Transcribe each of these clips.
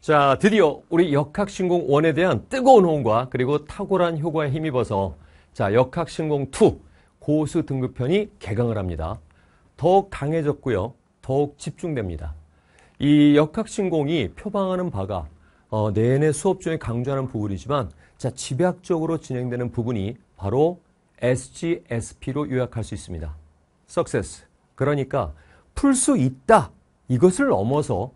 자, 드디어 우리 역학신공원에 대한 뜨거운 호응과 그리고 탁월한 효과에 힘입어서 자, 역학신공2 고수 등급편이 개강을 합니다. 더욱 강해졌고요. 더욱 집중됩니다. 이 역학신공이 표방하는 바가 어, 내내 수업 중에 강조하는 부분이지만 자, 집약적으로 진행되는 부분이 바로 SGSP로 요약할 수 있습니다. Success. 그러니까 풀 수 있다. 이것을 넘어서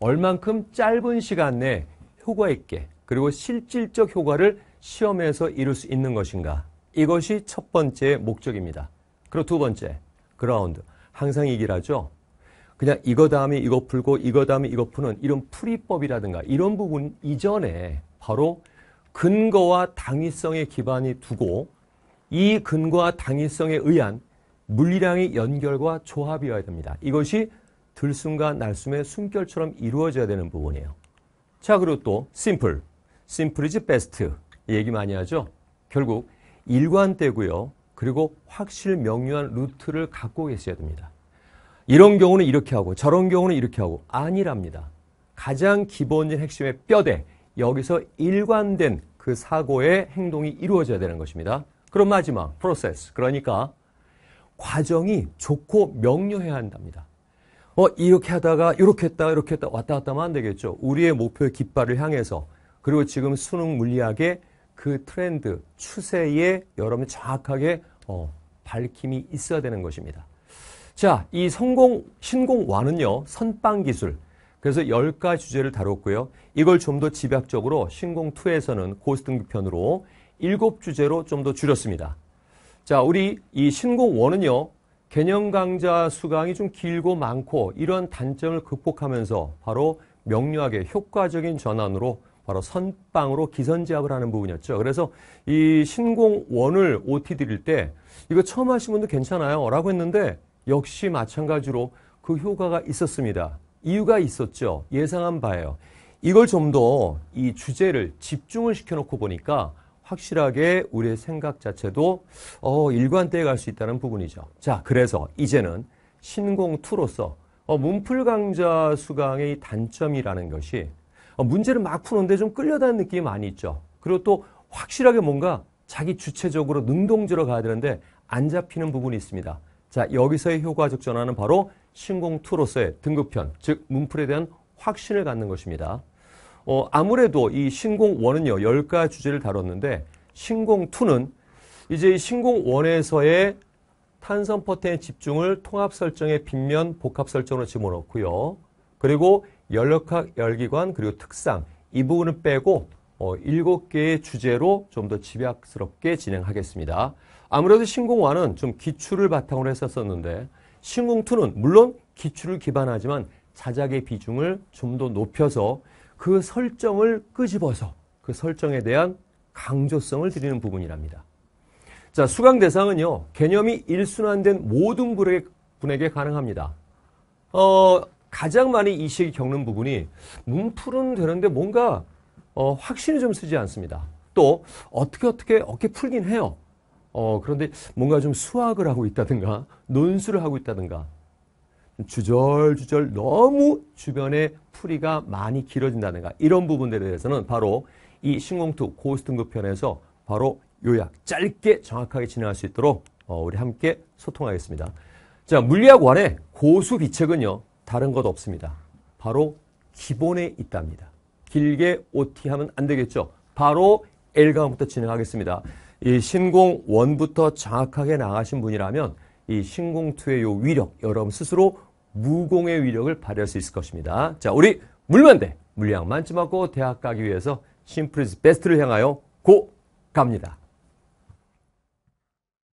얼만큼 짧은 시간 내에 효과 있게 그리고 실질적 효과를 시험에서 이룰 수 있는 것인가. 이것이 첫 번째 목적입니다. 그리고 두 번째, 그라운드. 항상 이기라죠. 그냥 이거 다음에 이거 풀고 이거 다음에 이거 푸는 이런 풀이법이라든가 이런 부분 이전에 바로 근거와 당위성의 기반이 두고 이 근거와 당위성에 의한 물리량의 연결과 조합이어야 됩니다. 이것이 들숨과 날숨의 숨결처럼 이루어져야 되는 부분이에요. 자, 그리고 또 심플. 심플 l e 베스트. 얘기 많이 하죠. 결국 일관되고요. 그리고 확실 명료한 루트를 갖고 계셔야 됩니다. 이런 경우는 이렇게 하고 저런 경우는 이렇게 하고 아니랍니다. 가장 기본적인 핵심의 뼈대 여기서 일관된 그 사고의 행동이 이루어져야 되는 것입니다. 그럼 마지막 프로세스 그러니까 과정이 좋고 명료해야 한답니다. 어, 이렇게 하다가 이렇게 했다, 이렇게 했다, 왔다 갔다 하면 안 되겠죠. 우리의 목표의 깃발을 향해서 그리고 지금 수능 물리학의 그 트렌드, 추세에 여러분 정확하게 어, 밝힘이 있어야 되는 것입니다. 자, 이 성공, 신공와는요, 선빵기술. 그래서 열가지 주제를 다뤘고요. 이걸 좀 더 집약적으로 신공2에서는 고스 등급편으로 일곱 주제로좀 더 줄였습니다. 자, 우리 이 신공원은요, 개념 강좌 수강이 좀 길고 많고 이러한 단점을 극복하면서 바로 명료하게 효과적인 전환으로 바로 선빵으로 기선제압을 하는 부분이었죠. 그래서 이 신공원을 OT 드릴 때 이거 처음 하신 분도 괜찮아요 라고 했는데 역시 마찬가지로 그 효과가 있었습니다. 이유가 있었죠. 예상한 바예요. 이걸 좀 더 이 주제를 집중을 시켜놓고 보니까 확실하게 우리의 생각 자체도 어, 일관되어 갈수 있다는 부분이죠. 자, 그래서 이제는 신공2로서 어, 문풀 강좌 수강의 단점이라는 것이 어, 문제를 막 푸는데 좀 끌려다는 느낌이 많이 있죠. 그리고 또 확실하게 뭔가 자기 주체적으로 능동적으로 가야 되는데 안 잡히는 부분이 있습니다. 자, 여기서의 효과적 전환은 바로 신공2로서의 등급편, 즉 문풀에 대한 확신을 갖는 것입니다. 어, 아무래도 이 신공 1은요, 1가 주제를 다뤘는데, 신공 2는 이제 신공 1에서의 탄성 포텐 집중을 통합 설정의 빗면 복합 설정으로 집어넣고요. 그리고 열역학, 열기관, 그리고 특상, 이 부분은 빼고 어, 7개의 주제로 좀 더 집약스럽게 진행하겠습니다. 아무래도 신공1은 좀 기출을 바탕으로 했었었는데 신공2는 물론 기출을 기반하지만 자작의 비중을 좀 더 높여서 그 설정을 끄집어서 그 설정에 대한 강조성을 드리는 부분이랍니다. 자, 수강 대상은요, 개념이 일순환된 모든 분에게, 가능합니다. 어, 가장 많이 이식이 겪는 부분이 문풀은 되는데 뭔가 어, 확신이좀 쓰지 않습니다. 또 어떻게 어떻게 어깨 풀긴 해요. 어, 그런데 뭔가 좀 수학을 하고 있다든가 논술을 하고 있다든가 주절주절 너무 주변에 풀이가 많이 길어진다든가 이런 부분들에 대해서는 바로 이 신공투 고스등급편에서 바로 요약 짧게 정확하게 진행할 수 있도록 어, 우리 함께 소통하겠습니다. 자 물리학 원의 고수 비책은요 다른 것 없습니다. 바로 기본에 있답니다. 길게 OT 하면 안 되겠죠. 바로 L강부터 진행하겠습니다. 이 신공 원부터 정확하게 나가신 분이라면 이 신공2의 요 위력 여러분 스스로 무공의 위력을 발휘할 수 있을 것입니다. 자, 우리 물면대 물량 만점하고 대학 가기 위해서 심플리즈 베스트를 향하여 고 갑니다.